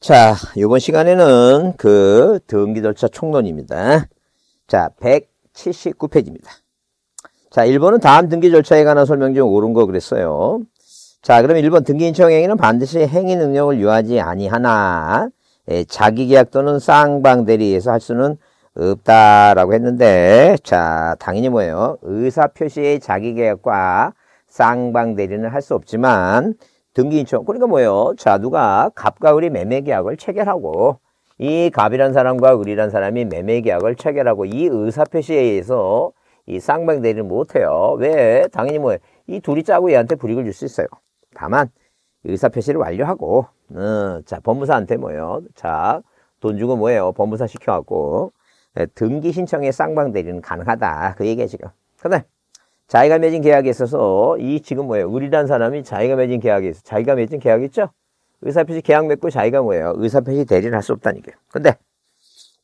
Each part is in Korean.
자, 이번 시간에는 그 등기 절차 총론입니다. 자, 179페이지입니다. 자, 1번은 다음 등기 절차에 관한 설명 중 옳은 거 그랬어요. 자, 그럼 1번 등기 인청 행위는 반드시 행위 능력을 요하지 아니하나 예, 자기 계약 또는 쌍방 대리에서 할 수는 없다라고 했는데 자, 당연히 뭐예요? 의사 표시의 자기 계약과 쌍방 대리는 할 수 없지만 등기인청. 그러니까 뭐예요? 자, 누가 갑과 을이 매매계약을 체결하고 이 갑이란 사람과 을이란 사람이 매매계약을 체결하고 이 의사표시에 의해서 이 쌍방 대리를 못해요. 왜? 당연히 뭐예요? 이 둘이 짜고 얘한테 불이익을 줄 수 있어요. 다만 의사표시를 완료하고 음, 자 법무사한테 뭐예요? 자 돈 주고 뭐예요? 법무사 시켜갖고 예, 등기 신청에 쌍방 대리는 가능하다. 그 얘기야 지금. 그다음 자기가 맺은 계약에 있어서 이 지금 뭐예요? 우리란 사람이 자기가 맺은 계약에 있어 자기가 맺은 계약 있죠? 의사표시 계약 맺고 자기가 뭐예요? 의사표시 대리를 할수 없다니까요. 근데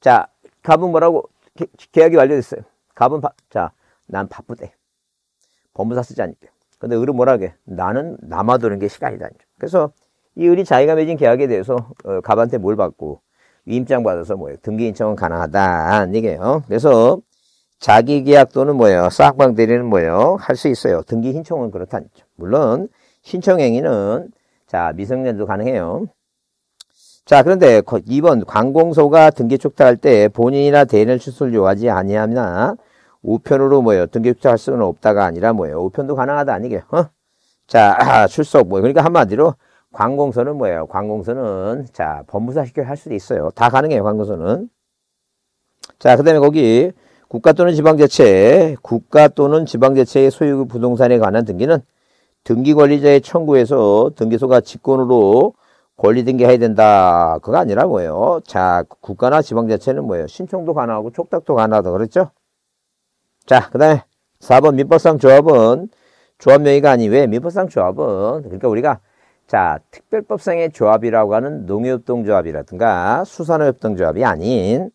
자 갑은 뭐라고 게, 계약이 완료됐어요. 갑은 자난 바쁘대. 법무사 쓰지 않을게 근데 을은 뭐라고 해? 나는 남아도는 게 시간이다. 그래서 이 을이 자기가 맺은 계약에 대해서 어, 갑한테 뭘 받고 위임장 받아서 뭐예요? 등기 인청은 가능하다. 얘기요 어? 그래서 자기 계약 또는 뭐예요? 쌍방 대리는 뭐예요? 할 수 있어요. 등기 신청은 그렇다는 거죠. 물론 신청 행위는 자 미성년도 가능해요. 자 그런데 2번 관공서가 등기 촉탁할때 본인이나 대인을 출소를 요하지 아니하나 우편으로 뭐예요? 등기 촉탁할 수는 없다가 아니라 뭐예요? 우편도 가능하다 아니게요? 어? 자 출석 뭐 그러니까 한마디로 관공서는 뭐예요? 관공서는 자 법무사 시켜 할 수도 있어요. 다 가능해요. 관공서는 자그 다음에 거기 국가 또는 지방자체, 국가 또는 지방자체의 소유 부동산에 관한 등기는 등기관리자의 청구에서 등기소가 직권으로 권리 등기해야 된다. 그거 아니라 뭐예요? 자, 국가나 지방자체는 뭐예요? 신청도 가능하고 촉탁도 가능하다. 그랬죠? 자, 그 다음에 4번 민법상 조합은 조합명의가 아닌 왜 민법상 조합은 그러니까 우리가 자 특별법상의 조합이라고 하는 농협동조합이라든가 수산업협동조합이 아닌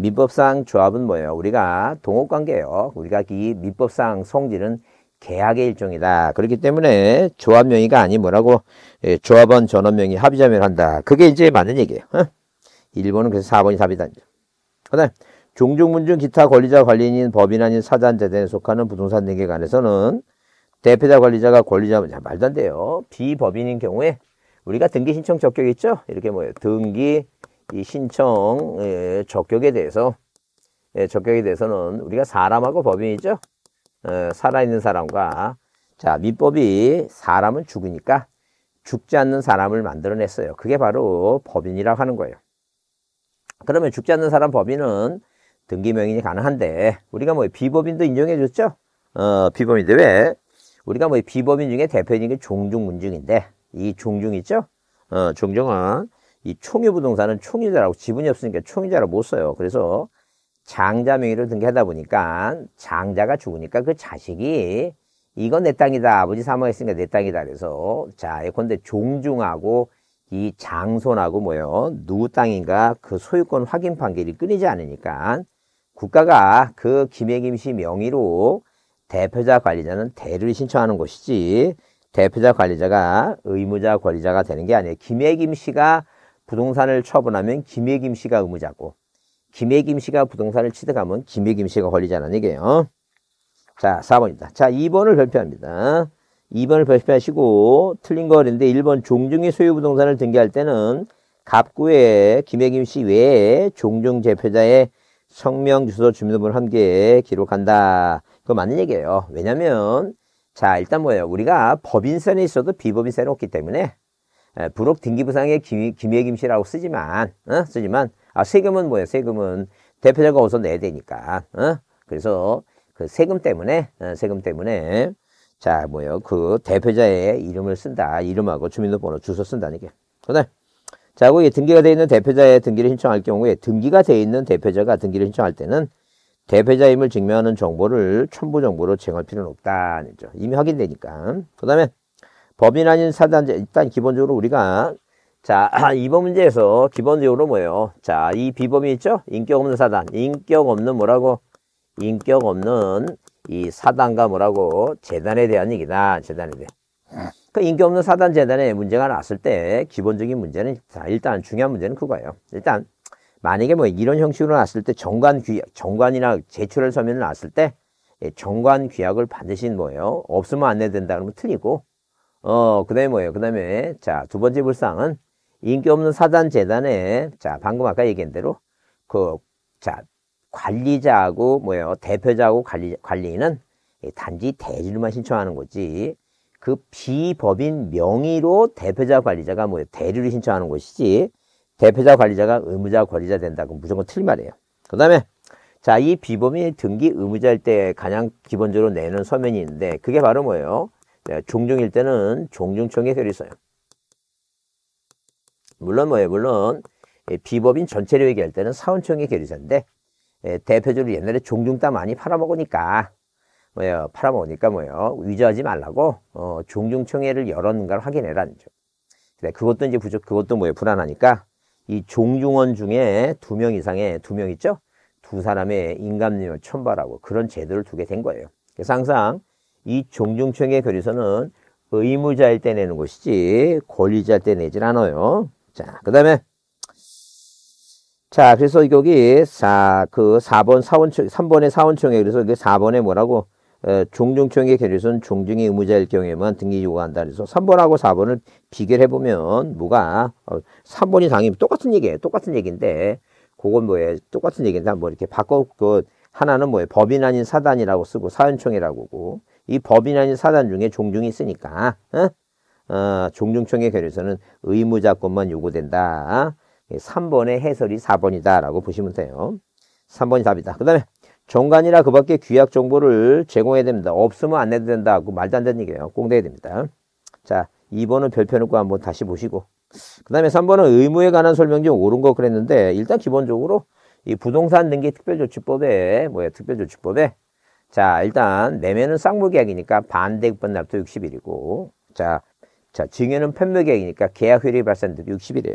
민법상 조합은 뭐예요? 우리가 동업관계예요. 우리가 이 민법상 성질은 계약의 일종이다. 그렇기 때문에 조합 명의가 아닌 뭐라고 예, 조합원 전원 명의 합의자 명을 한다. 그게 이제 맞는 얘기예요. 어? 일본은 그래서 4번이 답이다. 그다음 종종문중 기타 권리자 관리인 법인 아닌 사단 재단에 속하는 부동산 등에 관해서는 대표자 관리자가 권리자 야, 말도 안 돼요. 비법인인 경우에 우리가 등기 신청 적격 있죠? 이렇게 뭐예요? 등기 이 신청 예, 적격에 대해서 예, 적격에 대해서는 우리가 사람하고 법인이죠. 어, 살아있는 사람과 자 민법이 사람은 죽으니까 죽지 않는 사람을 만들어냈어요. 그게 바로 법인이라고 하는 거예요. 그러면 죽지 않는 사람 법인은 등기명인이 가능한데 우리가 뭐 비법인도 인정해줬죠. 어, 비법인데 왜 우리가 뭐 비법인 중에 대표적인 게 종중문중인데 이 종중 있죠. 어, 종중은 이 총유 부동산은 총유자라고 지분이 없으니까 총유자를못 써요. 그래서 장자 명의로 등기하다 보니까 장자가 죽으니까 그 자식이 이건 내 땅이다. 아버지 사망했으니까 내 땅이다. 그래서 자, 예컨대 종중하고 이 장손하고 뭐요? 누구 땅인가 그 소유권 확인 판결이 끊이지 않으니까 국가가 그 김해김 씨 명의로 대표자 관리자는 대를 신청하는 것이지 대표자 관리자가 의무자 관리자가 되는 게 아니에요. 김해김 씨가 부동산을 처분하면 김해김 씨가 의무자고 김해김 씨가 부동산을 취득하면 김해김 씨가 권리자라는 얘기예요. 자, 4번입니다. 자, 2번을 발표합니다. 2번을 발표하시고 틀린 거인데 1번 종중의 소유 부동산을 등기할 때는 갑구에 김해김 씨 외에 종중 제표자의 성명, 주소, 주민등록번 함께 기록한다. 그거 맞는 얘기예요. 왜냐면 자, 일단 뭐예요? 우리가 법인세는 있어도 비법인세는 없기 때문에 부록 등기부상의 기매김씨라고 쓰지만 어? 쓰지만 아 세금은 뭐예요? 세금은 대표자가 어서 내야 되니까 어? 그래서 그 세금 때문에 어, 세금 때문에 자 뭐요? 그 대표자의 이름을 쓴다 이름하고 주민등록번호 주소 쓴다는 게그다자거 등기가 되어 있는 대표자의 등기를 신청할 경우에 등기가 되어 있는 대표자가 등기를 신청할 때는 대표자임을 증명하는 정보를 첨부 정보로 제공할 필요는 없다. 이미 확인되니까. 그 다음에 법인 아닌 사단제 일단 기본적으로 우리가 자 이번 문제에서 기본적으로 뭐예요 자 이 비범이 있죠 인격 없는 사단 인격 없는 뭐라고 인격 없는 이 사단과 뭐라고 재단에 대한 얘기다 재단에 대해 그 인격 없는 사단 재단에 문제가 났을 때 기본적인 문제는 자 일단 중요한 문제는 그거예요 일단 만약에 뭐 이런 형식으로 났을 때 정관 귀 정관이나 제출할 서면을 났을 때 예, 정관 귀약을 반드시 뭐예요 없으면 안내 된다 그러면 틀리고 어, 그 다음에 뭐예요? 그 다음에, 자, 두 번째 불상은 인기 없는 사단 재단에, 자, 방금 아까 얘기한 대로, 그, 자, 관리자하고, 뭐예요? 대표자하고 관리, 관리는 단지 대리로만 신청하는 거지. 그 비법인 명의로 대표자 관리자가 뭐예요? 대리를 신청하는 것이지. 대표자 관리자가 의무자 관리자 된다. 그 무조건 틀린 말이에요. 그 다음에, 자, 이 비범위 등기 의무자일 때 가장 기본적으로 내는 서면이 있는데, 그게 바로 뭐예요? 종중일 네, 때는 종중청에 해결했어요. 물론 뭐예요? 물론 비법인 전체를 얘기할 때는 사원청의결의서인데 예, 대표적으로 옛날에 종중 따 많이 팔아먹으니까 뭐예요? 팔아먹으니까 뭐예요? 위조하지 말라고 어, 종중청회를 열었는가를 확인해라는 점. 근데 그것도 이제 부족, 그것도 뭐예요? 불안하니까 이 종중원 중에 두 명 이상의 두 명 있죠? 두 사람의 인감님을 천발하고 그런 제도를 두게 된 거예요. 그래서 항상 이 종중청의 교리서는 의무자일 때 내는 것이지 권리자일 때 내질 않아요. 자, 그 다음에 자, 그래서 여기 4, 그 4번 사원청, 3번의 사원청에 그래서 그 4번에 뭐라고 에, 종중청의 결의는 종중의 의무자일 경우에만 등기 요구한다. 그래서 3번하고 4번을 비교해 보면 뭐가 어, 3번이 당연히 똑같은 얘기예요. 똑같은 얘기인데 그건 뭐예요? 똑같은 얘기인데 뭐 이렇게 바꿔 그 하나는 뭐예요? 법인 아닌 사단이라고 쓰고 사연총이라고 고이 법인아닌 사단 중에 종중이 있으니까 어? 어, 종중청의결의서는 의무자권만 요구된다. 3번의 해설이 4번이다 라고 보시면 돼요. 3번이 답이다. 그 다음에 정관이라 그 밖에 규약 정보를 제공해야 됩니다. 없으면 안 내도 된다고 말도 안 되는 얘기예요. 꽁대야 됩니다. 자 2번은 별표 놓고 한번 다시 보시고 그 다음에 3번은 의무에 관한 설명 중 옳은 거 그랬는데 일단 기본적으로 이 부동산 등기 특별조치법에 뭐야 특별조치법에 자, 일단 매매는 쌍무계약이니까 반대급분 납도 60일이고 자, 자 증여는 편매계약이니까 계약 효율이 발생도 60일이에요.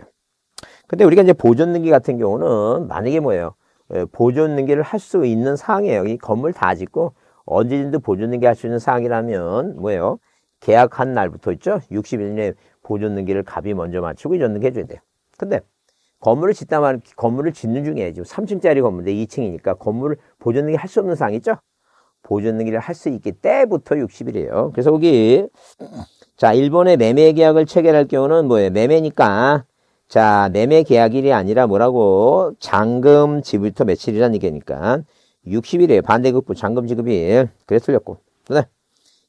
근데 우리가 이제 보존 등기 같은 경우는 만약에 뭐예요? 예, 보존 등기를 할 수 있는 사항이에요. 이 건물 다 짓고 언제든지 보존 등기 할 수 있는 사항이라면 뭐예요? 계약한 날부터 있죠? 60일에 보존 등기를 갑이 먼저 맞추고 이전 등기 해줘야 돼요. 근데 건물을 짓다만 건물을 짓는 중에 지금 3층짜리 건물인데 2층이니까 건물을 보존 등기 할 수 없는 사항 있죠? 보존등기를 할 수 있기 때부터 60일이에요. 그래서 거기자 일본의 매매 계약을 체결할 경우는 뭐예요? 매매니까 자 매매 계약일이 아니라 뭐라고 잔금 지불부터 며칠이라는 얘기니까 60일이에요. 반대급부 잔금 지급일. 그래서 틀렸고. 네.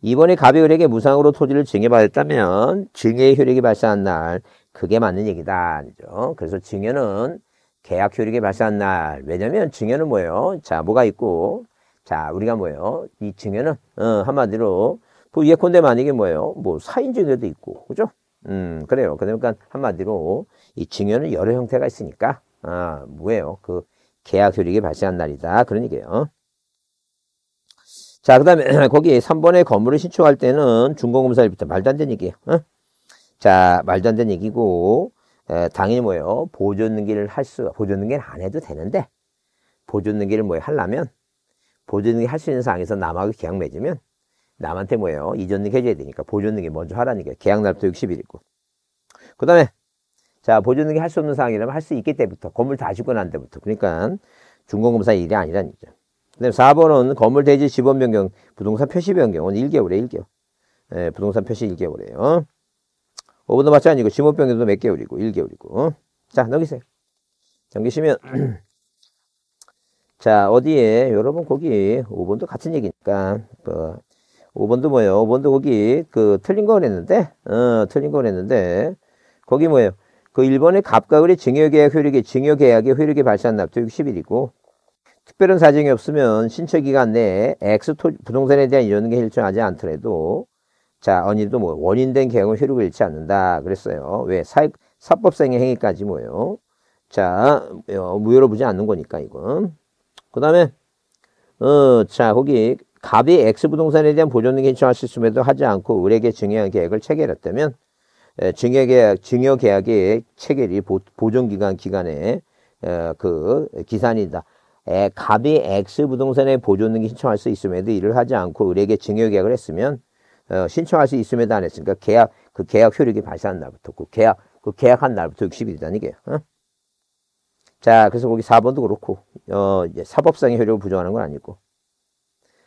이번에 가비율에게 무상으로 토지를 증여받았다면 증여의 효력이 발생한 날 그게 맞는 얘기다. 그죠? 그래서 증여는 계약 효력이 발생한 날. 왜냐면 증여는 뭐예요? 자, 뭐가 있고 자, 우리가 뭐예요? 이층에는 어, 한마디로, 그 뭐 예컨대 만약에 뭐예요? 뭐, 4인칭에도 있고, 그죠? 음, 그래요. 그러니까 한마디로, 이층에는 여러 형태가 있으니까, 아, 뭐예요? 그, 계약 효력이 발생한 날이다. 그런 얘기예요. 자, 그 다음에, 거기 3번에 건물을 신축할 때는 준공검사일부터 말도 안 되는 얘기예요. 어? 자, 말도 안 되는 얘기고, 에, 당연히 뭐예요? 보존 등기를 할 수, 보존 등기를안 해도 되는데, 보존 등기를 뭐 하려면, 보조등이 할 수 있는 상황에서 남하고 계약 맺으면 남한테 뭐예요? 이전등 해줘야 되니까 보조등이 먼저 하라는게 계약 날부터 60일이고 그 다음에 자 보조등이 할 수 없는 상황이라면 할 수 있기 때부터 건물 다 짓고 난 때부터 그러니까 중공검사 일이 아니라는 얘기죠그 다음에 4번은 건물 대지 지번 변경 부동산 표시 변경은 1개월에 1개월 예, 부동산 표시 1개월이에요 어? 5번도 마찬가지고 지목 변경도 몇 개월이고 1개월이고 어? 자 넘기세요 넘기시면 자, 어디에? 여러분, 거기 5번도 같은 얘기니까. 어, 뭐, 5번도 뭐예요? 5번도 거기 그 틀린 거 그랬는데, 어, 틀린 거 그랬는데, 거기 뭐예요? 그 1번의 갑과을의 증여계약 효력이 증여계약의 효력이 발생한 날부터 60일이고, 특별한 사정이 없으면 신청기간 내에 X 토, 부동산에 대한 이전계 일정하지 않더라도, 자, 언니도 뭐, 원인된 계약은 효력을 잃지 않는다. 그랬어요. 왜? 사, 사법상의 행위까지 뭐예요? 자, 어, 무효로 보지 않는 거니까, 이건. 그 다음에, 어, 자, 거기, 갑이 X 부동산에 대한 보존을 신청할 수있음에도 하지 않고 을에게 증여 계약을 체결했다면, 증여계약, 증여계약의 체결이 보, 존기간 기간에, 에, 어, 그, 기산이다. 에, 갑이 X 부동산에 보존등기 신청할 수 있음에도 일을 하지 않고 을에게 증여계약을 했으면 어, 신청할 수 있음에도 안 했으니까 계약 그 계약 효력이 발생한 날부터 그 계약 그 계약한 날부터 60일이다는 게. 어? 자, 그래서 거기 4번도 그렇고, 어, 이제 사법상의 효력을 부정하는 건 아니고.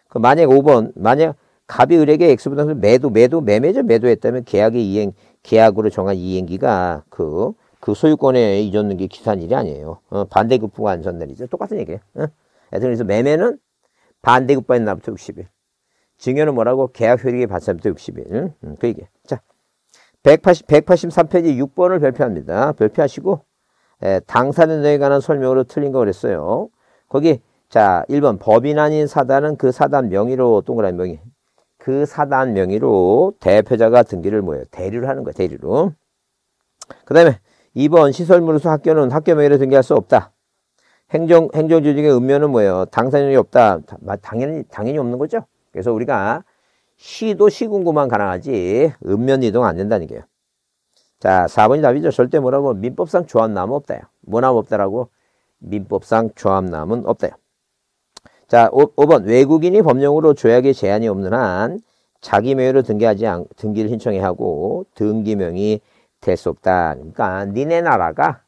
그 만약 5번, 만약 갑이 을에게 x 보다수 매도, 매도, 매매죠. 매도했다면 계약의 이행, 계약으로 정한 이행기가 그, 그 소유권에 이전 게기사산 일이 아니에요. 어, 반대급부가 안전날이죠. 똑같은 얘기예요. 어? 그래서 매매는 반대급부인 날부터 60일. 증여는 뭐라고? 계약 효력이 발생부터 60일. 응? 응, 그 얘기. 자, 180, 183페이지 6번을 별표합니다. 별표하시고, 예, 당사자에 관한 설명으로 틀린 거 그랬어요. 거기 자 1번 법인 아닌 사단은 그 사단 명의로 동그란 명의 그 사단 명의로 대표자가 등기를 모여요. 대리로 하는 거예요. 대리로. 그 다음에 2번 시설물로서 학교는 학교 명의로 등기할 수 없다. 행정, 행정조직의 음면은 뭐예요? 당사자이 없다. 당연히, 당연히 없는 거죠. 그래서 우리가 시도 시군구만 가능하지 음면 이동 안 된다는 게요. 자, 4번이 답이죠. 절대 뭐라고? 민법상 조합남은 없다요. 뭐남 없다라고? 민법상 조합남은 없다요. 자, 5, 5번. 외국인이 법령으로 조약에 제한이 없는 한 자기 명의로 등기하지 않, 등기를 신청해 하고 등기명이 될 수 없다. 그러니까 니네 나라가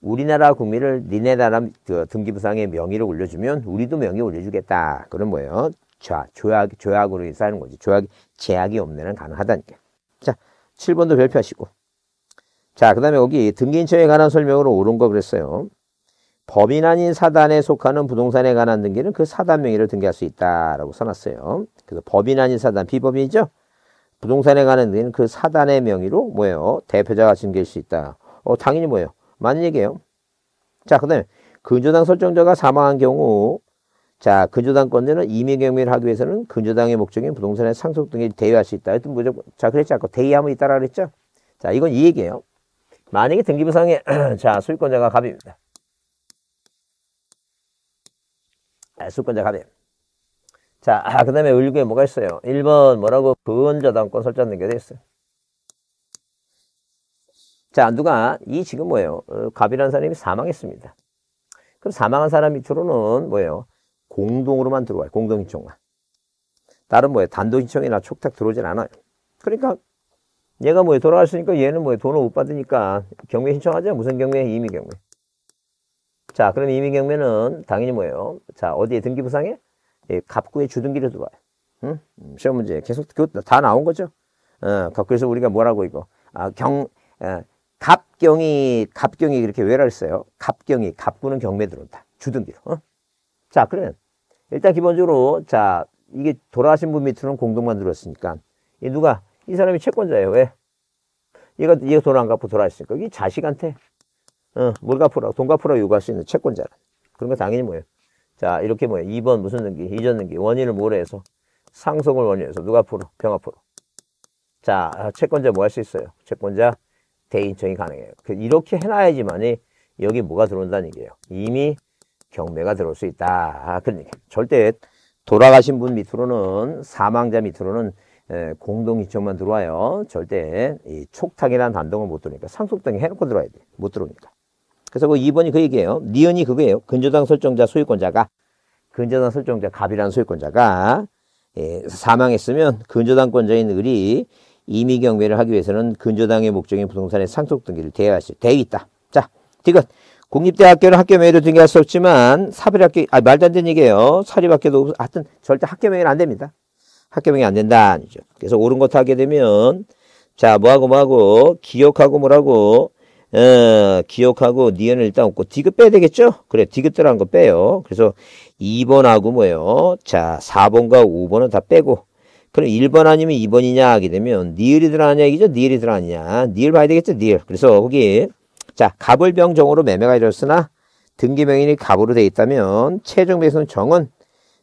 우리나라 국민을 니네 나라 그 등기부상의 명의를 올려주면 우리도 명의 올려주겠다. 그런 뭐예요? 자, 조약, 조약으로 인사하는 거지. 조약 제약이 없는 한 가능하다니까. 자, 7번도 별표하시고. 자, 그 다음에 여기 등기인처에 관한 설명으로 옳은 거 그랬어요. 법인 아닌 사단에 속하는 부동산에 관한 등기는 그 사단 명의를 등기할 수 있다라고 써놨어요. 그래서 법인 아닌 사단, 비법인이죠? 부동산에 관한 등기는 그 사단의 명의로 뭐예요? 대표자가 등기할 수 있다. 어, 당연히 뭐예요? 맞는 얘기예요. 자, 그 다음에 근저당 설정자가 사망한 경우 자, 근저당 건대는 임의 경매를 하기 위해서는 근저당의 목적인 부동산의 상속 등에 대여할 수 있다. 하여튼 무조건, 뭐 자, 그랬지 않고 대의하면 있다라 고 그랬죠? 자, 이건 이 얘기예요. 만약에 등기부상에 자 소유권자가 갑입니다. 소유권자 아, 갑입. 자, 아, 그 다음에 을구에 뭐가 있어요? 1번 뭐라고? 근저당권 설정 등기돼 있어요. 자, 누가 이 지금 뭐예요? 어, 갑이라는 사람이 사망했습니다. 그럼 사망한 사람 밑으로는 뭐예요? 공동으로만 들어와요. 공동신청만. 다른 뭐예요? 단독신청이나 촉탁 들어오진 않아요. 그러니까 얘가 뭐에 돌아갔으니까 얘는 뭐에 돈을 못 받으니까 경매 신청하자. 무슨 경매? 이의 경매. 자, 그럼 이의 경매는 당연히 뭐예요? 자, 어디에 등기 부상에? 예, 갑구의 주등기로 들어와요. 응? 음, 시험 문제 계속 다 나온 거죠. 어, 그래서 우리가 뭐라고 이거? 아, 경, 어, 갑경이, 갑경이 이렇게 왜라했어요 갑경이, 갑구는 경매 들어온다. 주등기로. 어? 자, 그러면 일단 기본적으로 자, 이게 돌아가신 분 밑으로는 공동만 들어왔으니까 누가 이 사람이 채권자예요. 왜? 얘가, 얘가 돈 안 갚고 돌아왔으니까. 이 자식한테, 어, 뭘 갚으라고, 돈 갚으라고 요구할 수 있는 채권자라. 그런 거 당연히 뭐예요. 자, 이렇게 뭐예요. 2번 무슨 등기, 이전 등기, 원인을 뭐로 해서, 상속을 원인 해서, 누가 앞으로, 병 앞으로. 자, 채권자 뭐 할 수 있어요? 채권자 대인청이 가능해요. 그 이렇게 해놔야지만이 여기 뭐가 들어온다는 얘기예요. 이미 경매가 들어올 수 있다. 그러니까 절대 돌아가신 분 밑으로는 사망자 밑으로는 예, 공동 이천만 들어와요. 절대 이 촉탁이라는 단독은못 들어오니까 상속등에 해놓고 들어와야 돼. 못 들어오니까. 그래서 그 2번이 그 얘기예요. 니은이 그거예요. 근저당 설정자 소유권자가 근저당 설정자 갑이라는 소유권자가 예, 사망했으면 근저당권자인 을이 임의 경매를 하기 위해서는 근저당의 목적인 부동산의 상속 등기를 대여할 수 대여 있다. 자, 디귿 국립대학교는 학교 명의로 등기할 수 없지만 사별학교아 말도 안 되는 얘기예요. 사립학교도 하여튼 절대 학교 명매는안 됩니다. 학교명이안 된다. 아니죠. 그래서 옳은 것 하게 되면 자 뭐하고 뭐하고 기억하고 뭐라고 어, 기억하고 니은을 일단 없고 디귿 빼야 되겠죠? 그래 디귿 들어거 빼요. 그래서 2번하고 뭐예요? 자 4번과 5번은 다 빼고 그럼 1번 아니면 2번이냐 하게 되면 니을이 들어가냐 얘기죠? 니을이 들어가냐 니을 봐야 되겠죠? 니을 그래서 거기 자 갑을 병정으로 매매가 이뤘으나 등기명인이 갑으로 돼 있다면 최종 배선 정은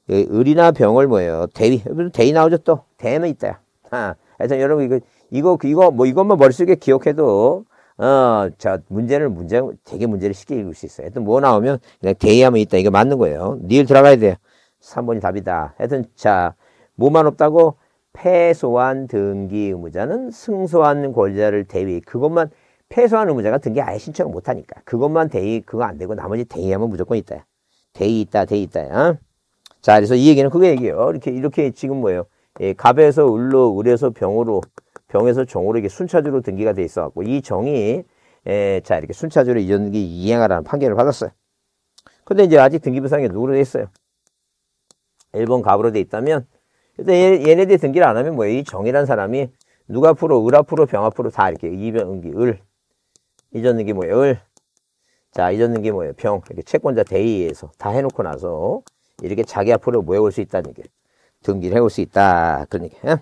예, 을이나 병을 뭐예요? 대위. 대위 나오죠 또. 대는 있다. 아, 하여튼 여러분 이거 이거 이거 뭐 이것만 머릿속에 기억해도 어자 문제를 문제 되게 문제를 쉽게 읽을 수 있어요. 하여튼 뭐 나오면 그냥 대의하면 있다. 이거 맞는 거예요. 니을 들어가야 돼요. 3번이 답이다. 하여튼 자 뭐만 없다고 패소한 등기 의무자는 승소한 권자를 대위 그것만 패소한 의무자가 등기 아예 신청을 못하니까 그것만 대위 그거 안 되고 나머지 대위하면 무조건 있다. 대위 있다 대위 있다. 어? 자, 그래서 이 얘기는 그게 얘기예요. 이렇게, 이렇게 지금 뭐예요? 예, 갑에서 을로, 을에서 병으로, 병에서 종으로 이게 순차적으로 등기가 돼 있어갖고, 이 정이, 예, 자, 이렇게 순차적으로 이전기 이행하라는 판결을 받았어요. 근데 이제 아직 등기부상에 누구로 돼 있어요? 일본 갑으로 돼 있다면, 일단 얘, 얘네들 등기를 안 하면 뭐예요? 이 정이란 사람이 누가 앞으로, 을 앞으로, 병 앞으로 다 이렇게 이변기, 을. 이전 등기 뭐예요? 을. 자, 이전 등기 뭐예요? 병. 이렇게 채권자 대의에서 다 해놓고 나서, 이렇게 자기 앞으로 모여올 수 있다는 얘기 등기를 해 올 수 있다. 그런 얘기. 예?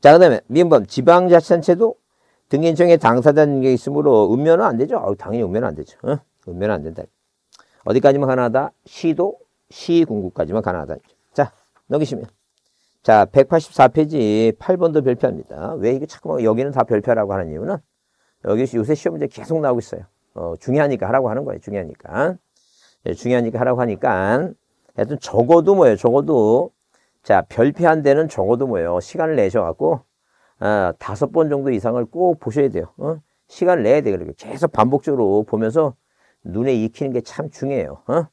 자, 그 다음에 민법 지방자치단체도 등기인청에 당사자 등기 있으므로 음면은 안 되죠. 아, 당연히 음면은 안 되죠. 어? 음면은 안 된다. 어디까지만 가능하다? 시도, 시군구까지만 가능하다. 자, 넘기시면. 자, 184페이지 8번도 별표합니다. 왜 이게 자꾸 여기는 다 별표라고 하는 이유는 여기 요새 시험 문제 계속 나오고 있어요. 어, 중요하니까 하라고 하는 거예요. 중요하니까. 예, 중요하니까 하라고 하니까 하여튼 적어도 뭐예요? 적어도 자 별표 한 대는 적어도 뭐예요? 시간을 내셔갖고 아, 다섯 번 정도 이상을 꼭 보셔야 돼요. 어? 시간을 내야 돼요. 계속 반복적으로 보면서 눈에 익히는 게 참 중요해요. 어?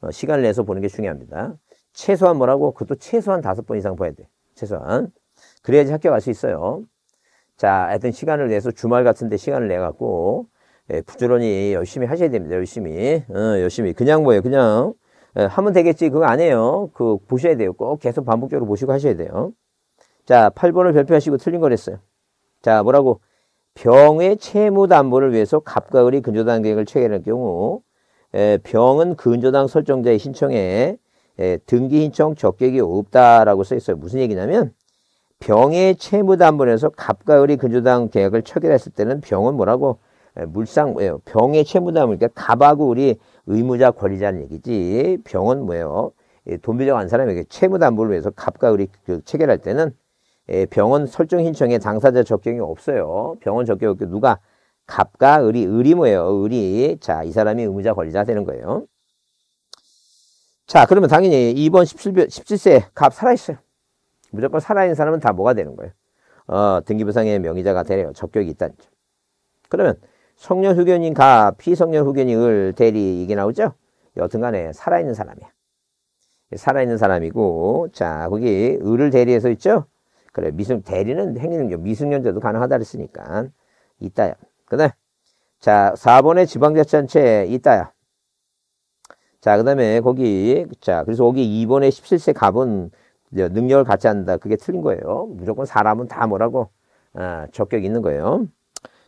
어, 시간을 내서 보는 게 중요합니다. 최소한 뭐라고? 그것도 최소한 다섯 번 이상 봐야 돼. 최소한. 그래야지 합격할 수 있어요. 자, 하여튼 시간을 내서 주말 같은데 시간을 내갖고, 예, 부지런히 열심히 하셔야 됩니다. 열심히. 어, 열심히. 그냥 뭐예요? 그냥 예, 하면 되겠지. 그거 아니에요. 그 보셔야 돼요. 꼭 계속 반복적으로 보시고 하셔야 돼요. 자, 8번을 별표하시고 틀린 걸했어요 자, 뭐라고? 병의 채무 담보를 위해서 갑과 을이 근저당 계획을 체결할 경우 에, 예, 병은 근저당 설정자의 신청에 에, 예, 등기 신청 적격이 없다라고 써 있어요. 무슨 얘기냐면 병의 채무 담보를해서 갑과 을이 근저당 계약을 체결했을 때는 병은 뭐라고 에, 예, 물상 에, 병의 채무 담보 그러니까 갑하고 우리 의무자 권리자는 얘기지 병은 뭐예요? 예, 돈 빌려 간 사람에게 채무 담보를 위해서 갑과 을이 그 체결할 때는 예, 병원 설정 신청에 당사자 적격이 없어요. 병원 적격 없고 누가 갑과 을이 을이 뭐예요? 을이 자이 사람이 의무자 권리자 되는 거예요. 자 그러면 당연히 2번 17세 갑 살아있어요. 무조건 살아있는 사람은 다 뭐가 되는 거예요? 어, 등기부상의 명의자가 되네요. 적격이 있다는 점. 그러면 성년 후견인 가, 피성년 후견인 을, 대리 이게 나오죠? 여튼간에 살아있는 사람이야. 살아있는 사람이고 자 거기 을을 대리해서 있죠? 그래 미승 대리는 행위능 미승년자도 가능하다 그랬으니까 있다야. 그다자 4번에 지방자치단체 있다야. 자 그다음에 거기 자 그래서 거기 2번에 17세 갑은 능력을 갖지 않는다. 그게 틀린 거예요. 무조건 사람은 다 뭐라고 아, 적격 있는 거예요.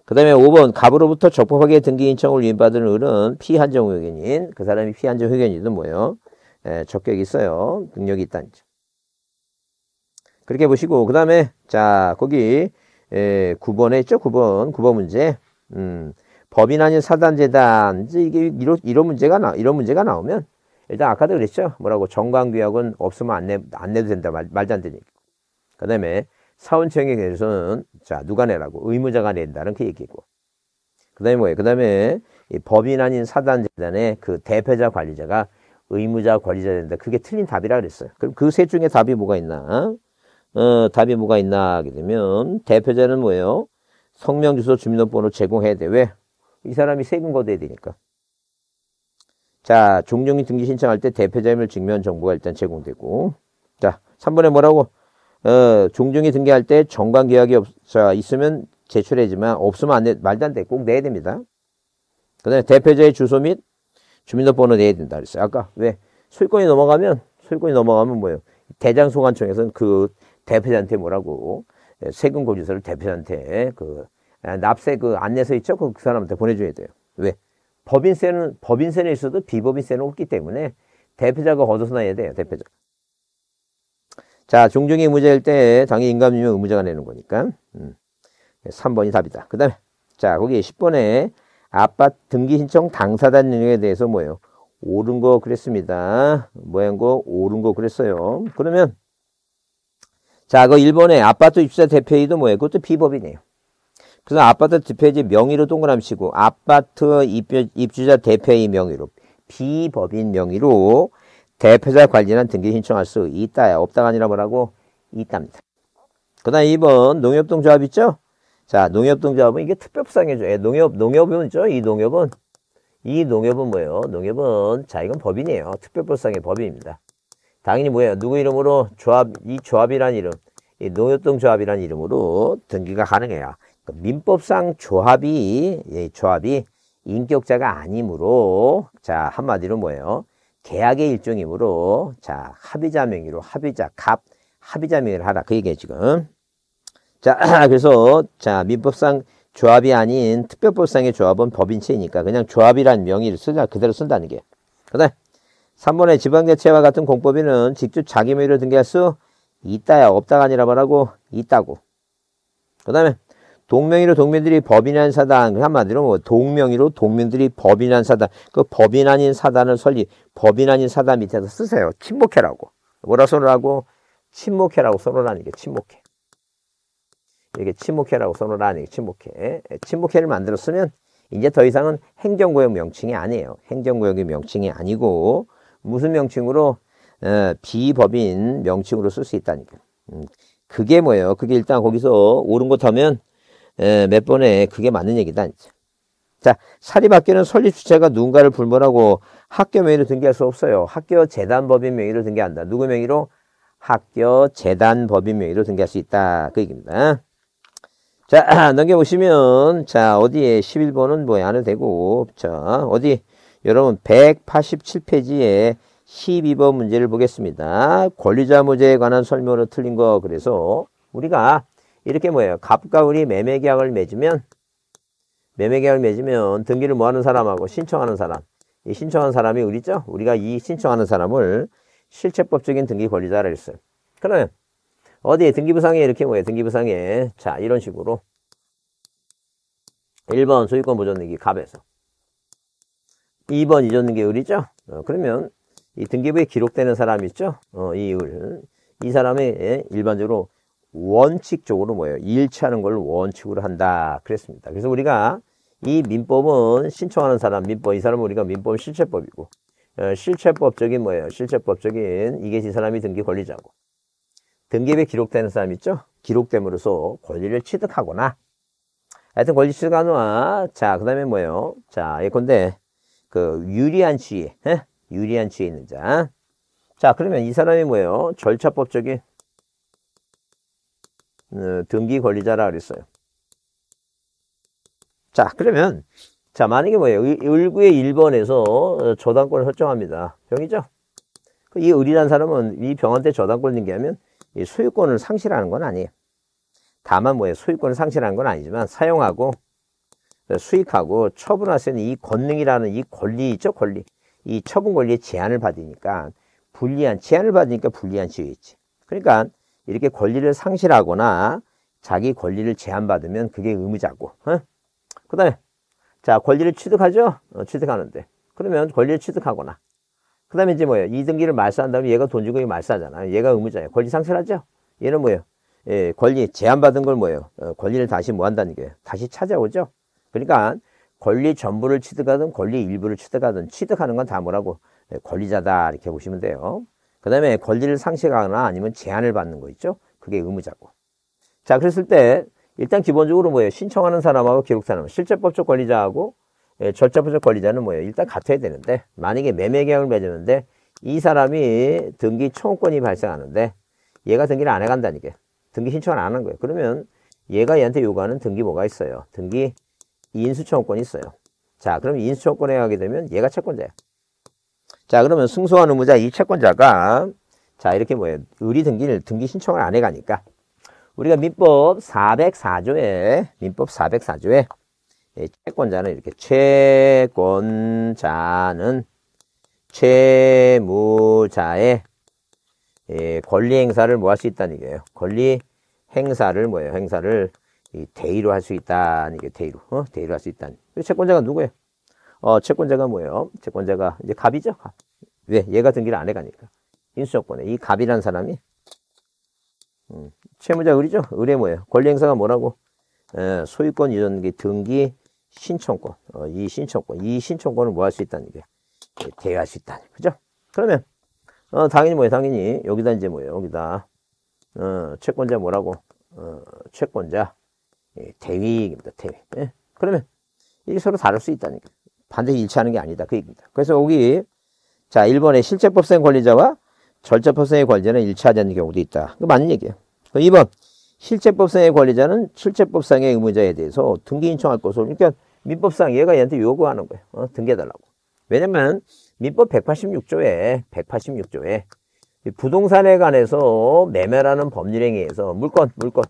그 다음에 5번 갑으로부터 적법하게 등기 인청을 위임받은 을은 피한정 회견인 그 사람이 피한정 회견이든 뭐예요. 예, 적격이 있어요. 능력이 있다는 점. 그렇게 보시고 그 다음에 자 거기 예, 9번에 있죠. 9번 9번 문제. 음, 법인 아닌 사단재단 이제 이게 이런, 이런 문제가 나 이런 문제가 나오면 일단 아까도 그랬죠. 뭐라고 정관규약은 없으면 안 내 안 내도 된다 말, 말도 안 되니까. 그 다음에 사원 청약에서는 자 누가 내라고 의무자가 낸다는 그 얘기고 그다음에 뭐예요? 그다음에 법인 아닌 사단 재단의 그 대표자 관리자가 의무자 관리자 된다. 그게 틀린 답이라 그랬어요. 그럼 그 셋 중에 답이 뭐가 있나? 어, 답이 뭐가 있나 하게 되면 대표자는 뭐예요? 성명 주소 주민등록번호 제공해야 돼. 왜? 이 사람이 세금 거둬야 되니까. 자, 종종이 등기 신청할 때 대표자임을 증명한 정보가 일단 제공되고. 자, 3번에 뭐라고? 어, 종중이 등기할 때 정관 계약이 없, 자, 있으면 제출해지만 없으면 안 내, 말도 안 돼. 꼭 내야 됩니다. 그 다음에 대표자의 주소 및 주민등록번호 내야 된다 그랬어요. 아까 왜? 소유권이 넘어가면, 소유권이 넘어가면 뭐예요? 대장소관청에서는 그 대표자한테 뭐라고 예, 세금 고지서를 대표자한테 그 아, 납세 그 안내서 있죠? 그, 그 사람한테 보내줘야 돼요. 왜? 법인세는, 법인세는 있어도 비법인세는 없기 때문에 대표자가 얻어서 나야 돼요, 대표자 자, 종종이 의무자일 때 당의 인감이면 의무자가 내는 거니까. 음. 3번이 답이다. 그 다음에, 자, 거기 10번에 아빠 등기 신청 당사자 능력에 대해서 뭐예요? 옳은 거 그랬습니다. 뭐한 거? 옳은 거 그랬어요. 그러면, 자, 그 1번에 아파트 입주자 대표이도 뭐예요? 그것도 비법이네요. 그래서 아파트 대표이지 명의로 동그라미 치고, 아파트 입주, 입주자 대표이 명의로, 비법인 명의로 대표자 관리는 등기 신청할 수 있다야 없다가 아니라 뭐라고 있답니다. 그 다음 2번 농협동 조합 있죠? 자 농협동 조합은 이게 특별부상이죠. 예, 농협, 농협은 있죠? 이 농협은 이 농협은 뭐예요? 농협은 자 이건 법인이에요. 특별부상의 법인입니다. 당연히 뭐예요? 누구 이름으로 조합 이 조합이란 이름 이 농협동 조합이란 이름으로 등기가 가능해요. 그 민법상 조합이 예, 조합이 인격자가 아니므로 자 한마디로 뭐예요? 계약의 일종이므로 자 합의자 명의로 합의자 갑 합의자 명의를 하라 그 얘기예요 지금 자 그래서 자 민법상 조합이 아닌 특별법상의 조합은 법인체이니까 그냥 조합이란 명의를 쓰자 그대로 쓴다는 게 그다음 3번에 지방자체와 같은 공법인은 직접 자기 명의로 등기할 수 있다야 없다가 아니라 뭐라고 있다고 그 다음에 동명이로 동면들이 법인한 사단 그 한마디로 뭐 동명이로 동면들이 법인한 사단 그 법인 아닌 사단을 설립 법인 아닌 사단 밑에서 쓰세요 침묵해라고 뭐라 선언하고 침묵해라고 선언하는 게 침묵해 이렇게 침묵해라고 선언하는 게 침묵해 예, 침묵해를 만들어 쓰면 이제 더 이상은 행정구역 명칭이 아니에요 행정구역의 명칭이 아니고 무슨 명칭으로 어, 비법인 명칭으로 쓸 수 있다니까 음, 그게 뭐예요 그게 일단 거기서 옳은 것 하면 몇 번에 그게 맞는 얘기도 자, 사립학교는 설립 주체가 누군가를 불문하고 학교 명의로 등기할 수 없어요. 학교 재단 법인 명의로 등기한다. 누구 명의로? 학교 재단 법인 명의로 등기할 수 있다. 그 얘기입니다. 자, 넘겨보시면, 자, 어디에 11번은 뭐안 해도 되고, 자, 어디, 여러분, 187페이지에 12번 문제를 보겠습니다. 권리자 문제에 관한 설명으로 틀린 거, 그래서 우리가 이렇게 뭐예요? 갑과 을이 매매 계약을 맺으면 매매 계약을 맺으면 등기를 뭐하는 사람하고 신청하는 사람 이 신청하는 사람이 우리죠? 우리가 이 신청하는 사람을 실체법적인 등기 권리자라 했어요. 그러면 어디 등기부상에 이렇게 뭐예요? 등기부상에 자 이런 식으로 1번 소유권 보존등기 갑에서 2번 이전등기 을이죠? 어, 그러면 이 등기부에 기록되는 사람 있죠? 어, 이 을. 이 사람의 일반적으로 원칙적으로 뭐예요? 일치하는 걸 원칙으로 한다. 그랬습니다. 그래서 우리가 이 민법은 신청하는 사람, 민법, 이 사람은 우리가 민법 실체법이고, 어, 실체법적인 뭐예요? 실체법적인 이게 이 사람이 등기 권리자고. 등기에 기록되는 사람 있죠? 기록됨으로써 권리를 취득하거나, 하여튼 권리 취득하거나, 자, 그 다음에 뭐예요? 자, 예컨대, 그, 유리한 지위, 예? 유리한 지위 있는 자. 자, 그러면 이 사람이 뭐예요? 절차법적인 어, 등기 권리자라 그랬어요. 자, 그러면 자, 만약에 뭐예요? 을구의 1번에서 어, 저당권을 설정합니다. 병이죠? 이 을이란 사람은 이 병한테 저당권 등기하면 이 소유권을 상실하는 건 아니에요. 다만 뭐예요? 소유권을 상실하는 건 아니지만 사용하고 어, 수익하고 처분할 수 있는 이 권능이라는 이 권리 있죠? 권리. 이 처분 권리의 제한을 받으니까 불리한, 제한을 받으니까 불리한 지위 있지. 그러니까 이렇게 권리를 상실하거나 자기 권리를 제한받으면 그게 의무자고. 어? 그 다음에, 자, 권리를 취득하죠? 어, 취득하는데. 그러면 권리를 취득하거나. 그 다음에 이제 뭐예요? 이등기를 말소한 다면 얘가 돈 주고 말소하잖아. 요 얘가 의무자예요. 권리 상실하죠? 얘는 뭐예요? 예, 권리, 제한받은 걸 뭐예요? 어, 권리를 다시 뭐 한다는 게 다시 찾아오죠? 그러니까 권리 전부를 취득하든 권리 일부를 취득하든 취득하는 건 다 뭐라고? 예, 권리자다. 이렇게 보시면 돼요. 그 다음에 권리를 상실하거나 아니면 제한을 받는 거 있죠? 그게 의무자고. 자, 그랬을 때 일단 기본적으로 뭐예요? 신청하는 사람하고 기록 사람, 실제법적 권리자하고 예, 절차법적 권리자는 뭐예요? 일단 같아야 되는데 만약에 매매 계약을 맺었는데 이 사람이 등기 청구권이 발생하는데 얘가 등기를 안 해간다니까 등기 신청을 안 한 거예요. 그러면 얘가 얘한테 요구하는 등기 뭐가 있어요? 등기 인수청구권이 있어요. 자, 그럼 인수청구권에 가게 되면 얘가 채권자예요 자, 그러면 승소한 의무자 이 채권자가 자, 이렇게 뭐예요? 의리 등기를 등기 신청을 안해 가니까 우리가 민법 404조에 민법 404조에 채권자는 이렇게 채권자는 채무자의 권리 행사를 뭐 할 수 있다는 얘기예요. 권리 행사를 뭐예요? 행사를 이 대의로 할 수 있다는 얘기 대의로. 어? 대의로 할 수 있다는. 채권자가 누구예요? 어, 채권자가 뭐예요? 채권자가 이제 갑이죠. 갑. 왜? 네, 얘가 등기를 안 해가니까. 인수조건에 이갑이라 사람이 음, 채무자 의리죠. 의뢰 뭐예요? 권리 행사가 뭐라고? 에, 소유권 이전 등기 신청권. 어, 이 신청권. 이 신청권을 뭐 할 수 있다는 얘 예, 대여할 수 있다는 얘죠 그러면 어, 당연히 뭐예요? 당연히 여기다 이제 뭐예요? 여기다 어, 채권자 뭐라고? 어, 채권자 예, 대위입니다. 대위. 예? 그러면 이게 서로 다를 수 있다니까. 반드시 일치하는 게 아니다. 그 얘기입니다. 그래서 여기 자 1번에 실제법상의 권리자와 절제법상의 권리자는 일치하지 않는 경우도 있다. 그 맞는 얘기예요. 2번 실제법상의 권리자는 실제법상의 의무자에 대해서 등기 인청할 것으로 그러니까 민법상 얘가 얘한테 요구하는 거예요. 어, 등기해달라고. 왜냐면 민법 186조에 186조에 부동산에 관해서 매매라는 법률행위에서 물건 물건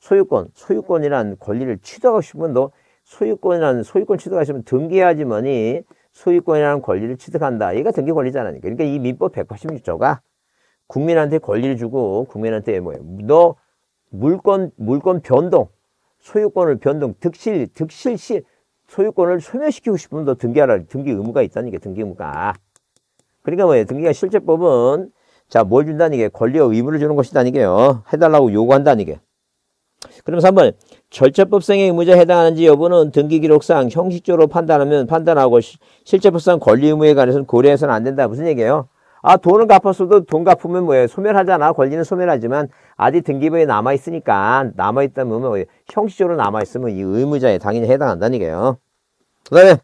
소유권 소유권이란 권리를 취득하고 싶으면 너 소유권이라는 소유권 취득하시면 등기해야지만이 소유권이라는 권리를 취득한다. 얘가 등기 권리잖아. 요 그러니까 이 민법 186조가 국민한테 권리를 주고 국민한테 뭐예요? 너 물권 물권 변동, 소유권을 변동, 득실, 득실시 소유권을 소멸시키고 싶으면 너 등기하라. 등기 의무가 있다는 게 등기 의무가. 그러니까 뭐예요? 등기가 실제법은 자, 뭘 준다는 게 권리와 의무를 주는 것이다는 게요. 해달라고 요구한다는 게. 그러면 3번 절차법상의 의무자에 해당하는지 여부는 등기기록상 형식적으로 판단하면 판단하고 시, 실제법상 권리의무에 관해서는 고려해서는 안 된다. 무슨 얘기예요? 아돈은 갚았어도 돈 갚으면 뭐예요? 소멸하잖아. 권리는 소멸하지만 아직 등기부에 남아있으니까 남아있다면 뭐예요 형식적으로 남아있으면 이 의무자에 당연히 해당한다는 얘기예요. 그 다음에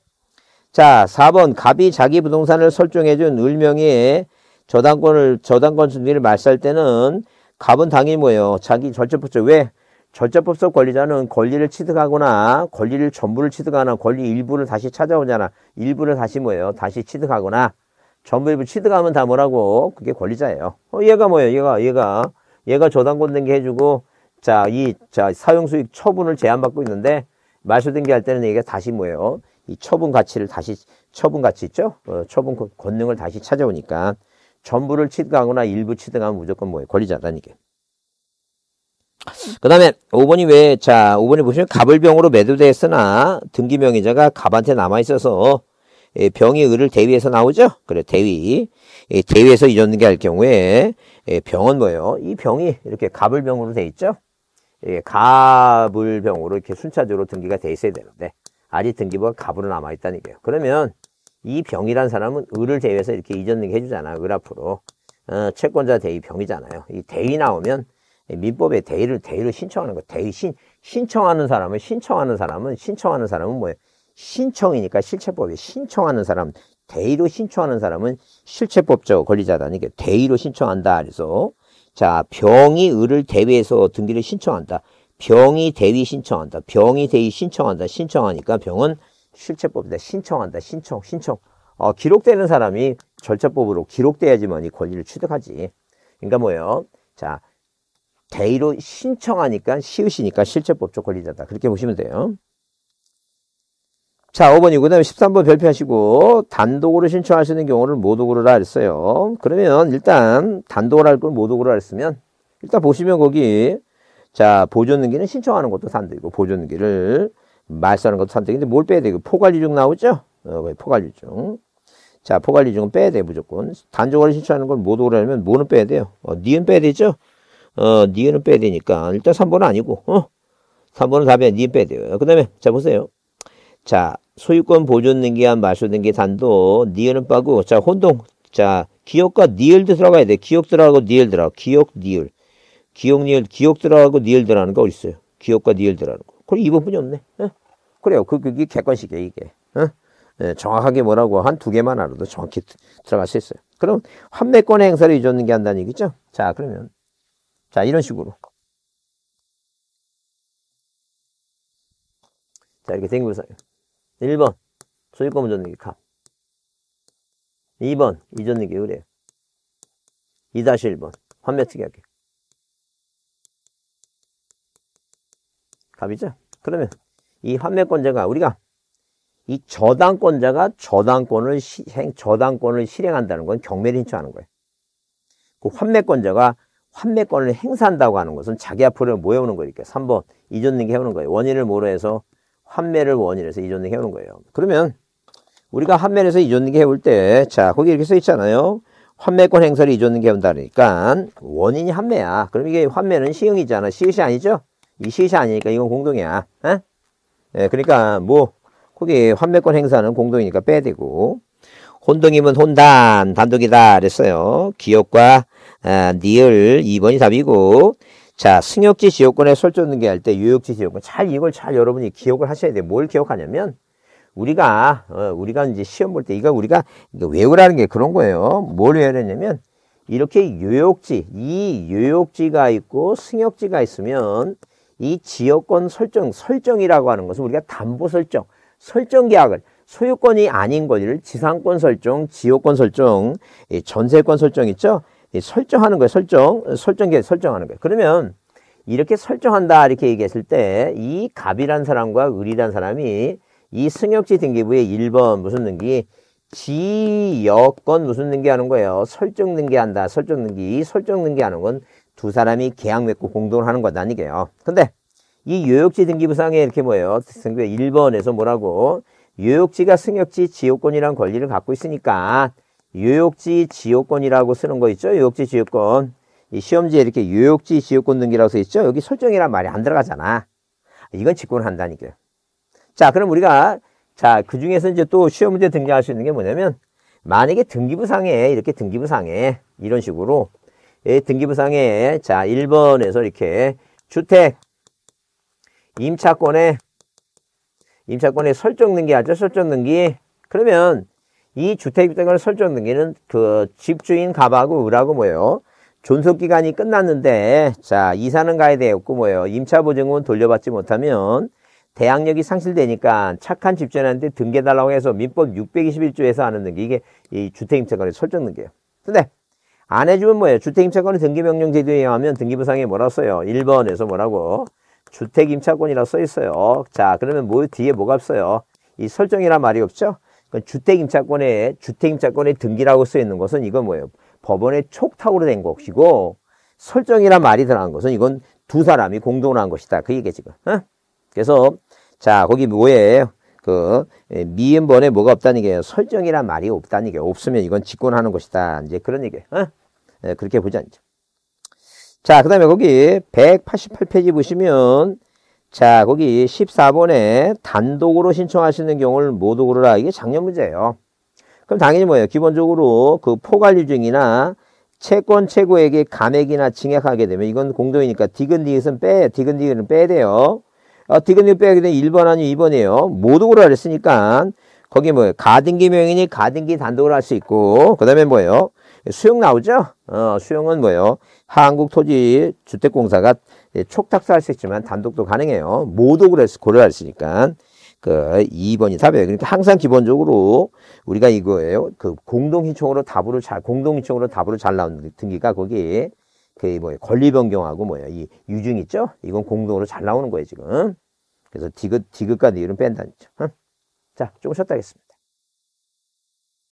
자 4번 갑이 자기 부동산을 설정해준 을명의 저당권을 저당권 준비를 말살 때는 갑은 당연히 뭐예요? 자기 절차법적 왜? 절제법적 권리자는 권리를 취득하거나 권리를 전부를 취득하거나 권리 일부를 다시 찾아오잖아. 일부를 다시 뭐예요? 다시 취득하거나 전부 일부 취득하면 다 뭐라고? 그게 권리자예요. 어, 얘가 뭐예요? 얘가 얘가 얘가 저당권 등기 해주고 자이자 자, 사용수익 처분을 제한받고 있는데 말소 등기할 때는 얘가 다시 뭐예요? 이 처분 가치를 다시 처분 가치 있죠? 어, 처분 권능을 다시 찾아오니까 전부를 취득하거나 일부 취득하면 무조건 뭐예요? 권리자다 이게. 그 다음에 5번이 왜, 자, 5번이 보시면 갑을 병으로 매도됐으나 등기명의자가 갑한테 남아있어서 예, 병이 을을 대위해서 나오죠? 그래, 대위. 예, 대위에서 이전게 할 경우에 예, 병은 뭐예요? 이 병이 이렇게 갑을 병으로 돼 있죠? 갑을 병으로 이렇게 순차적으로 등기가 돼 있어야 되는데 아직 등기부가 갑으로 남아있다는 얘기예요. 그러면 이 병이란 사람은 을을 대위해서 이렇게 이전등게 해주잖아. 요을 앞으로. 어, 채권자 대위 병이잖아요. 이 대위 나오면 민법에 대의를 대의를 신청하는 거 대의 신 신청하는 사람은 신청하는 사람은 신청하는 사람은 뭐예요? 신청이니까 실체법에 신청하는 사람 대의로 신청하는 사람은 실체법적 권리자다니까 대의로 신청한다 그래서 자 병이 을을 대위해서 등기를 신청한다 병이 대위 신청한다 병이 대위 신청한다 신청하니까 병은 실체법이다 신청한다 신청 신청 어, 기록되는 사람이 절차법으로 기록돼야지만 이 권리를 취득하지 그러니까 뭐예요 자 대의로 신청하니까 시우시니까 실체법적 권리자다. 그렇게 보시면 돼요. 자, 5번이고 그다음에 13번 별표하시고 단독으로 신청하시는 경우를 모독으로라 그랬어요. 그러면 일단 단독으로 할 걸 모독으로 했으면 일단 보시면 거기 자, 보존능기는 신청하는 것도 단독이고 보존능기를 말소하는 것도 단독인데 뭘 빼야 되고 그 포괄리중 나오죠? 어, 포괄리중 자, 포괄리중은 빼야 돼 무조건. 단독으로 신청하는 걸 모독으로 하면 뭐는 빼야 돼요? 어, 니은 빼야 되죠? 어, 니은은 빼야 되니까 일단 3번은 아니고 어? 3번은 답이 니은 빼야 돼요. 그 다음에 자 보세요. 자 소유권 보존 등기한 마쇼 등기 단도 니은은 빠고 자 혼동 자 기억과 니을도 들어가야 돼. 기억 들어가고 니을 들어가 기억 니을 기억 니을 기억 들어가고 니을 들어가는 거 어디 있어요? 기억과 니을 들어가는 거. 그럼 2번뿐이 없네. 어? 그래요. 그, 그게 객관식이에요 이게. 어? 네, 정확하게 뭐라고 한 두 개만 알아도 정확히 들어갈 수 있어요. 그럼 환매권 행사를 유조등기 한다는 얘기죠. 자 그러면 자, 이런 식으로. 자, 이렇게 생물상. 기 1번, 소유권 운전능기 값. 2번, 이전능기 의뢰. 2-1번, 환매특이 하게. 값이죠? 그러면 이 환매권자가 우리가 이 저당권자가 저당권을 시, 저당권을 실행한다는 건 경매를 인청하는 거예요. 그 환매권자가 판매권을 행사한다고 하는 것은 자기 앞으로 모여오는 거니까 3번 이전등기 해오는 거예요. 원인을 모로 해서 환매를 원인에서 이전등기 해오는 거예요. 그러면 우리가 환매를해서이전등기 해올 때자 거기 이렇게 써 있잖아요. 환매권 행사를 이전등기 해온다 그러니까 원인이 환매야. 그럼 이게 환매는 시흥이잖아 시읒이 아니죠? 이 시읒이 아니니까 이건 공동이야. 에? 예, 그러니까 뭐 거기 환매권 행사는 공동이니까 빼야 되고 혼동이면 혼단, 단독이다 그랬어요. 기업과 아, 니을 2번이 답이고 자 승역지 지역권에 설정등기 할때 유역지 지역권 잘 이걸 잘 여러분이 기억을 하셔야 돼요. 뭘 기억하냐면 우리가 어, 우리가 이제 시험 볼 때 이거 우리가 이거 외우라는 게 그런 거예요. 뭘 외워야 되냐면 이렇게 유역지이유역지가 있고 승역지가 있으면 이 지역권 설정 설정이라고 하는 것은 우리가 담보 설정 설정 계약을 소유권이 아닌 권리를 지상권 설정, 지역권 설정, 전세권 설정 있죠? 설정하는 거예요. 설정, 설정계 설정하는 거예요. 그러면 이렇게 설정한다 이렇게 얘기했을 때 이 갑이란 사람과 을이란 사람이 이 승역지 등기부의 1번 무슨 등기 지여권 무슨 등기하는 거예요. 설정 등기한다. 설정 등기. 설정 등기하는 건 두 사람이 계약 맺고 공동을 하는 것 아니게요. 근데 이 요역지 등기부상에 이렇게 뭐예요? 등기부 1번에서 뭐라고? 요역지가 승역지 지요권이란 권리를 갖고 있으니까 유역지 지역권이라고 쓰는 거 있죠. 유역지 지역권. 이 시험지에 이렇게 유역지 지역권 등기라고 써 있죠. 여기 설정이란 말이 안 들어가잖아. 이건 직권을 한다니까요. 자, 그럼 우리가 자, 그 중에서 이제 또 시험 문제 등장할수 있는 게 뭐냐면 만약에 등기부상에 이렇게 등기부상에 이런 식으로 예, 등기부상에 자, 1번에서 이렇게 주택 임차권에 임차권에 설정 등기하죠. 설정 등기. 그러면 이 주택입증을 설정 등기는 그 집주인 갑하고 을하고 뭐예요? 존속기간이 끝났는데 자 이사는 가야 되었고 뭐예요? 임차보증금은 돌려받지 못하면 대항력이 상실되니까 착한 집주인한테 등기해달라고 해서 민법 621조에서 하는 등기 이게 이 주택임차권의 설정 등기예요. 근데 안 해주면 뭐예요? 주택임차권의 등기명령 제도에 의하면 등기부상에 뭐라 써요? 1번에서 뭐라고? 주택임차권이라 써 있어요. 자 그러면 뭐 뒤에 뭐가 없어요? 이 설정이란 말이 없죠? 그 주택임차권에 주택임차권의 등기라고 쓰여 있는 것은 이건 뭐예요? 법원의 촉탁으로 된 것이고 설정이란 말이 들어간 것은 이건 두 사람이 공동으로 한 것이다. 그 얘기 지금. 그. 어? 그래서 자 거기 뭐예요? 그 미음번에 뭐가 없다는 게 설정이란 말이 없다는 게 없으면 이건 직권하는 것이다. 이제 그런 얘기예요. 어? 네, 그렇게 보지 않죠. 자, 그 다음에 거기 188페이지 보시면 자, 거기 14번에 단독으로 신청하시는 경우를 모두 고르라. 이게 작년 문제예요. 그럼 당연히 뭐예요? 기본적으로 그 포괄유증이나 채권 최고액의 감액이나 증액하게 되면 이건 공동이니까 디귿디귿은 빼, 디귿디귿은 빼야 돼요. 어, 디귿디귿 빼야 되면 1번 아니 2번이에요. 모두 고르라 그랬으니까 거기 뭐예요? 가등기 명인이 가등기 단독으로 할 수 있고 그 다음에 뭐예요? 수용 나오죠? 어, 수용은 뭐예요? 한국토지주택공사가 예, 촉탁도 할수 있지만 단독도 가능해요. 모두 그래서 고려할 수 있으니까. 그 2번이 답이에요. 그러니까 항상 기본적으로 우리가 이거예요. 그 공동신청으로 답으로 잘, 공동신청으로 답으로 잘 나온 등기가 거기 그 뭐예요. 권리 변경하고 뭐예요. 이 유증 있죠? 이건 공동으로 잘 나오는 거예요, 지금. 그래서 디귿, 디귿과 니은 뺀다는 거죠. 자, 조금 쉬었다 하겠습니다.